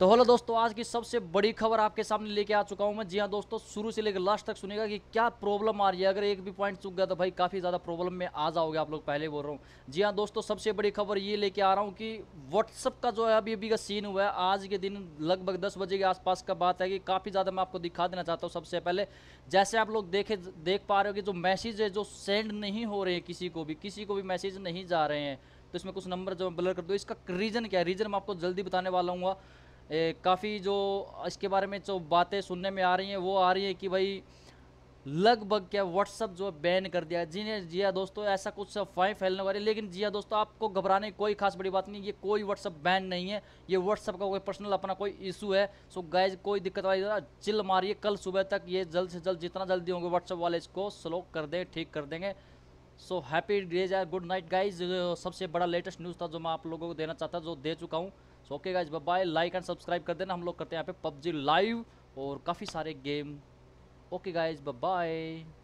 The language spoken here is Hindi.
तो हेलो दोस्तों आज की सबसे बड़ी खबर आपके सामने लेके आ चुका हूँ मैं जी हाँ दोस्तों शुरू से लेकर लास्ट तक सुनेगा कि क्या प्रॉब्लम आ रही है अगर एक भी पॉइंट चुक गया तो भाई काफ़ी ज़्यादा प्रॉब्लम में आ जाओगे आप लोग पहले बोल रहा हूँ जी हाँ दोस्तों सबसे बड़ी खबर ये लेके आ रहा हूँ कि व्हाट्सअप का जो है अभी अभी का सीन हुआ है आज के दिन लगभग दस बजे के आसपास का बात है कि काफ़ी ज़्यादा मैं आपको दिखा देना चाहता हूँ सबसे पहले जैसे आप लोग देखे देख पा रहे हो कि जो मैसेज है जो सेंड नहीं हो रहे हैं किसी को भी किसी को भी मैसेज नहीं जा रहे हैं तो इसमें कुछ नंबर जो ब्लर कर दो इसका रीज़न क्या है रीज़न मैं आपको जल्दी बताने वाला हूँ काफ़ी जो इसके बारे में जो बातें सुनने में आ रही हैं वो आ रही है कि भाई लगभग क्या व्हाट्सअप जो बैन कर दिया जी ने जी दोस्तों ऐसा कुछ अफवाहें फैलने वाली है लेकिन जिया दोस्तों आपको घबराने की कोई खास बड़ी बात नहीं ये कोई व्हाट्सअप बैन नहीं है ये व्हाट्सअप का कोई पर्सनल अपना कोई इशू है सो गैज कोई दिक्कत वाली चिल मारिए कल सुबह तक ये जल्द से जल्द जितना जल्दी होंगे व्हाट्सअप वाले इसको स्लो कर दें ठीक कर देंगे so happy days or good night guys सबसे बड़ा लेटेस्ट न्यूज़ था जो मैं आप लोगों को देना चाहता जो दे चुका हूँ so okay guys bye like and subscribe कर देना हम लोग करते हैं यहाँ पे पबजी लाइव और काफ़ी सारे गेम ओके गाइज बाय